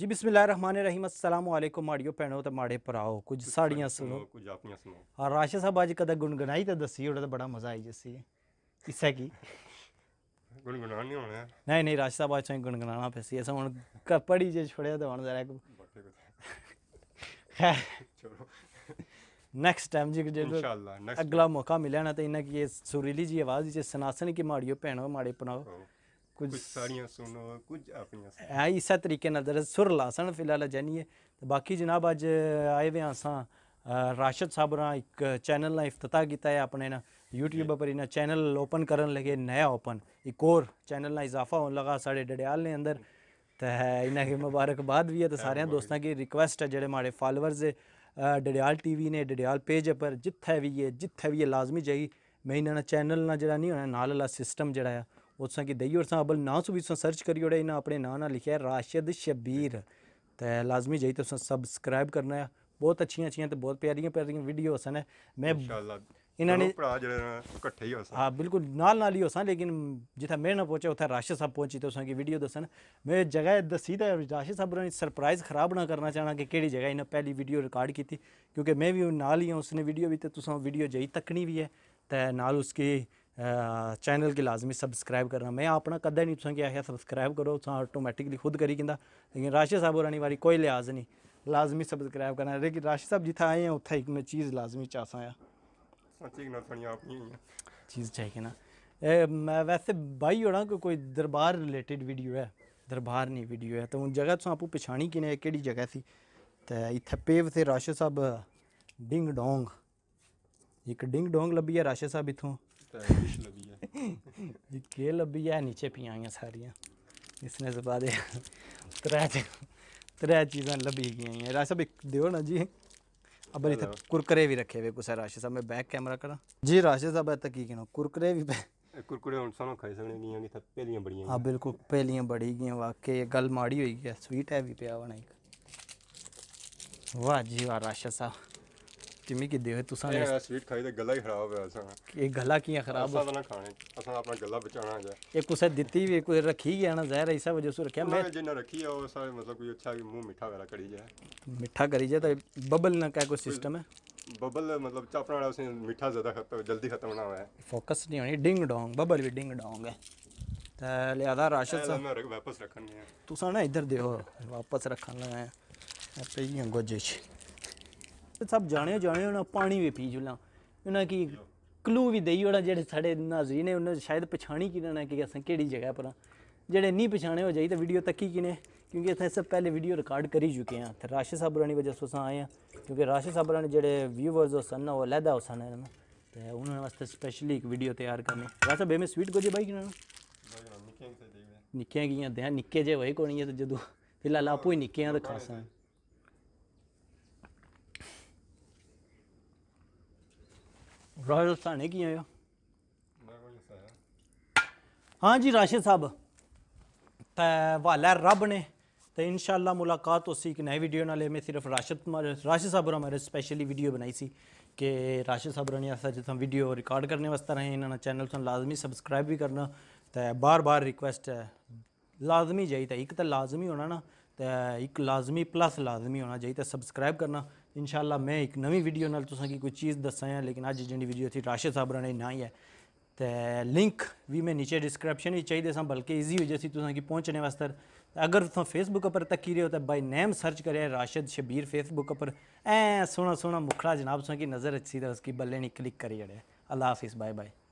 जी बिस्मिल्लाहिर्रहमानिर्रहीम अलैकुम माड़ियो ਭੈਣੋ ਤੇ ਮਾੜੇ ਭਰਾਓ ਕੁਝ ਸਾੜੀਆਂ ਸੁਣੋ ਕੁਝ ਆਪਣੀਆਂ ਸੁਣੋ ਹਾਂ ਰਾਸ਼ਾ ਸਾਹਿਬ ਅੱਜ ਕਦਾ ਗੁੰਗਣਾਈ ਤੇ ਦੱਸੀ ਉਹਦਾ ਬੜਾ ਮਜ਼ਾ ਆਈ ਜਸੀ ਇਸਾ ਕੀ ਗੁੰਗਣਾਣਾ ਨਹੀਂ ਹੋਣਾ ਨਹੀਂ ਨਹੀਂ ਰਾਸ਼ਾ ਸਾਹਿਬ ਅੱਜ ਚਾਹੀਂ ਗੁੰਗਣਾਣਾ ਪੈਸੀ ਐਸਾ ਹੁਣ ਕਪੜੀ ਜੇ ਛੋੜਿਆ ਤਾਂ ਹੁਣ ਜ਼ਰਾ ਚਲੋ नेक्स्ट टाइम जी जो अगला मौका मिले ना तो इन्हें की ये सुरीली जी आवाज़ जिस सनासन की माड़ियो भैनों माड़े पनाओ ਕੁਝ ਸਾਰੀਆਂ ਸੁਣੋ ਕੁਝ ਆਪਣੀਆਂ ਹੈ ਇਸੇ ਤਰੀਕੇ ਨਾਲ ਦਰ ਸੁਰ ਲਾਸਣ ਫਿਲਹਾਲ ਜਾਨੀਏ ਤੇ ਬਾਕੀ ਜਨਾਬ ਅੱਜ ਆਏ ਵੇ ਆਸਾਂ ਰਾਸ਼ਦ ਸਾਬਰਾ ਇੱਕ ਚੈਨਲ ਨਾਲ ਇਫਤਤਾਹ ਕੀਤਾ ਹੈ ਆਪਣੇ ਨਾ YouTube ਪਰ ਇਹਨਾਂ ਚੈਨਲ ਓਪਨ ਕਰਨ ਲਗੇ ਨਇਆ ਓਪਨ ਇੱਕ ਹੋਰ ਚੈਨਲ ਨਾਲ ਇਜ਼ਾਫਾ ਹੋਣ ਲਗਾ ਸਾਡੇ ਡੜਿਆਲ ਨੇ ਅੰਦਰ ਤੇ ਇਹਨਾਂ ਕੇ ਮੁਬਾਰਕਬਾਦ ਵੀ ਹੈ ਤੇ ਸਾਰਿਆਂ ਦੋਸਤਾਂ ਕੀ ਰਿਕੁਐਸਟ ਹੈ ਜਿਹੜੇ ਮਾੜੇ ਫਾਲੋਅਰਸ ਡੜਿਆਲ ਟੀਵੀ ਨੇ ਡੜਿਆਲ ਪੇਜ ਪਰ ਜਿੱਥੇ ਵੀ ਇਹ ਜਿੱਥੇ ਵੀ ਇਹ ਲਾਜ਼ਮੀ ਜਾਈ ਮੈਂ ਇਹਨਾਂ ਚੈਨਲ ਨਾਲ ਜਿਹੜਾ ਨਹੀਂ ਹੋਣਾ ਨਾਲ ਵਾਲਾ ਸਿਸਟਮ ਜਿਹੜਾ ਆ ઓછાંકી દઈ ઓર અબલ ਨਾ સુ ਸਾਂ ਸਰਚ ਕਰੀ ઓડે એના ਆਪਣੇ ਨਾਂ ના ਲਿਖਿਆ ਰਾਸ਼ਿਦ ਸ਼ਬੀਰ ਤੇ ਲਾਜ਼ਮੀ ਜਾਈ ਤੁਸਾਂ ਸਬਸਕ੍ਰਾਈਬ ਕਰਨਾ ਹੈ ਬਹੁਤ ਅੱਛੀਆਂ ਅੱਛੀਆਂ ਤੇ ਬਹੁਤ ਪਿਆਰੀਆਂ ਪਿਆਰੀਆਂ ਵੀਡੀਓ ਹਸਨ ਹੈ ਮੈਂ ਇਨਸ਼ਾਅੱਲਾ ਇਹਨਾਂ ਨੇ ਭਰਾ ਜਿਹੜੇ ਇਕੱਠੇ ਹੀ ਹੋਸਾਂ ਹਾਂ ਬਿਲਕੁਲ ਨਾਲ ਨਾਲ ਹੀ ਹੋਸਾਂ ਲੇਕਿਨ ਜਿੱਥੇ ਮੈਂ ਨਾ ਪਹੁੰਚਾ ਉੱਥੇ ਰਾਸ਼ਦ ਸਾਹਿਬ ਪਹੁੰਚੀ ਤੇ ਉਸਾਂ ਕੀ ਵੀਡੀਓ ਦੱਸਣ ਮੈਂ ਜਗ੍ਹਾ ਦਸੀ ਤਾਂ ਰਾਸ਼ਦ ਸਾਹਿਬ ਨੇ ਸਰਪ੍ਰਾਈਜ਼ ਖਰਾਬ ਨਾ ਕਰਨਾ ਚਾਹਣਾ ਕਿ ਕਿਹੜੀ ਜਗ੍ਹਾ ਇਹਨਾਂ ਪਹਿਲੀ ਵੀਡੀਓ ਰਿਕਾਰਡ ਕੀਤੀ ਕਿਉਂਕਿ ਮੈਂ ਵੀ ਨਾਲ ਹੀ ਹਾਂ ਉਸਨੇ ਵੀਡੀਓ ਵੀ ਤੇ ਤੁਸਾਂ ਵੀਡੀਓ ਜਾਈ ਤੱਕਣੀ ਵੀ ਹੈ ਤੇ ਨਾਲ ਉਸਕੇ चैनल की लाजमी सबसक्राइब करना में अपना कदें नहीं तुसेंगी आखेआ सबसक्राइब करो ऑटोमैटिकली खुद करी कींदा लेकिन राशिद साहब होरें बारी कोई लिहाज नहीं लाजमी सब्सक्राइब करना लेकिन राशि साहब जितने आए हैं उत्थें एक मैं चीज़ लाजमी चाहसा चीज़ चाहिए ना ए, मैं वैसे भाई होना कि कोई दरबार रिलेटिड वीडियो है दरबार नहीं वीडियो है तो हूँ जगह तुस आपूं पछाणी किने केड़ी जगह सी ते इत्थें पेव थे राशिद साहब डिंग डोंग एक डिंग डोंग लब्भी है राशिद साहब इत्थों ये के लब्बी नीचे पियां सारियां इसने तो बाद त्रै त्रै चीज़ां लब्भी गई राज साहब एक दो ना जी अब इतने कुरकरे भी रखे हुए कुछ राशि साहब मैं बैक कैमरा करा जी राशि साहब इतना की कहना कुरकरे भी कुरकुरे हुन सानू खाई सकने गियां कि पहलियां बड़ियां हां बिल्कुल पहलियां बड़ी गियां वाकई गल माड़ी हुई है स्वीट है भी पिया वाह जी वाह राशि साहब ਜਿਵੇਂ ਕਿ ਦੇਖੇ ਤੁਸੀਂ ਨੇ ਇਹ ਸਵੀਟ ਖਾਈ ਤੇ ਗਲਾ ਹੀ ਖਰਾਬ ਹੋਇਆ ਸਾਂ ਇਹ ਗਲਾ ਕੀ ਖਰਾਬ ਹੋ ਸਾਂ ਖਾਣੇ ਅਸਾਂ ਆਪਣਾ ਗਲਾ ਬਚਾਣਾ ਜਾ ਇਹ ਕੁਸੇ ਦਿੱਤੀ ਵੀ ਕੋਈ ਰੱਖੀ ਗਿਆ ਨਾ ਜ਼ਾਹਿਰ ਐਸਾ ਵਜ੍ਹਾ ਸੋ ਰੱਖਿਆ ਮੈਂ ਜਿੰਨਾ ਰੱਖੀ ਆ ਉਹ ਸਾਰੇ ਮਤਲਬ ਕੋਈ ਅੱਛਾ ਮੂੰਹ ਮਿੱਠਾ ਵਗੈਰਾ ਕਰੀ ਜਾ ਮਿੱਠਾ ਕਰੀ ਜਾ ਤਾਂ ਬਬਲ ਨਾ ਕਾ ਕੋਈ ਸਿਸਟਮ ਹੈ बबल मतलब चापना वाला उसने मीठा ज़्यादा खत्म जल्दी ख़त्म होना हुआ है फोकस नहीं होनी डिंग डोंग बबल भी डिंग डोंग है तो लिहाजा राशद साहब वापस रखने तुसा ना इधर देखो वापस रखने लगा है गुजिश सब जाने जाने होना पानी भी पी जुलना उ'नें कि क्लू बी देई ओड़ा जेह्ड़े साढ़े नाजरीन न उ'नें शायद पछानी कि ना कि असें केह्ड़ी जगह पर आं जेह्ड़े निं पछाने हो जाई ते वीडियो तक ही ने क्योंकि असें इससे पहले वीडियो रिकार्ड करी चुके हैं ते राशिद साहब होरें वजह से आए आं क्योंकि राशि साहब रानी जेह्ड़े व्यूवर्स होसन ना ओह् लैदा होसन न ते उ'नें आस्तै स्पेशली इक वीडियो तैयार करनी वैसे बेमे में स्वीट गोजी बाई किना निक्कियां कियां निक्के जे होए कोई जदूं फिलहाल आपूं ही निक्के आं ते खासा ਰਾਜਲ ਸਾਣੇ ਕੀ ਆਇਆ ਹਾਂ ਜੀ ਰਾਸ਼ਿਦ ਸਾਹਿਬ ਤੇ ਵਾਲਾ ਰੱਬ ਨੇ ਤੇ ਇਨਸ਼ਾਅੱਲਾ ਮੁਲਾਕਾਤ ਹੋਸੀ ਇੱਕ ਨਵੀਂ ਵੀਡੀਓ ਨਾਲ ਮੈਂ ਸਿਰਫ ਰਾਸ਼ਿਦ ਰਾਸ਼ਿਦ ਸਾਹਿਬ ਹੋਰ ਮੇਰੇ ਸਪੈਸ਼ਲੀ ਵੀਡੀਓ ਬਣਾਈ ਸੀ ਕਿ ਰਾਸ਼ਿਦ ਸਾਹਿਬ ਰਣੀ ਨੇ ਅਸਾਂ ਜਿੱਥਾਂ ਵੀਡੀਓ ਰਿਕਾਰਡ ਕਰਨੇ ਵਾਸਤੇ ਰਹੇ ਇਹਨਾਂ ਦਾ ਚੈਨਲ ਤੋਂ ਲਾਜ਼ਮੀ ਸਬਸਕ੍ਰਾਈਬ ਵੀ ਕਰਨਾ ਤੇ ਬਾਰ-ਬਾਰ ਰਿਕੁਐਸਟ ਹੈ ਲਾਜ਼ਮੀ ਜਾਈ ਤਾਂ ਇੱਕ ਤਾਂ ਲਾਜ਼ਮੀ ਹੋਣਾ ਨਾ ਤੇ ਇੱਕ ਲਾਜ਼ਮੀ ਪਲੱਸ ਲਾਜ਼ਮੀ ਹੋਣਾ ਚਾਹੀਦਾ ਸਬਸਕ੍ਰਾਈਬ ਕਰਨਾ इंशाला मैं एक नवी वीडियो नाल तुसा की कोई चीज़ दसा है लेकिन अज जी वीडियो थी राशिद साहब ने ना ही है तो लिंक भी मैं नीचे डिस्क्रिप्शन ही चाहिए सब बल्कि ईजी हो जैसी तुसा की पहुँचने वास्तर अगर तुम तो फेसबुक पर तकी रहे हो तो बाई नेम सर्च कर राशिद शबीर फेसबुक पर ए सोना सोना मुखड़ा जनाब तुसा नज़र अच्छी उसकी बल्ले नहीं क्लिक करी जड़े अल्लाह हाफिज़ बाय बाय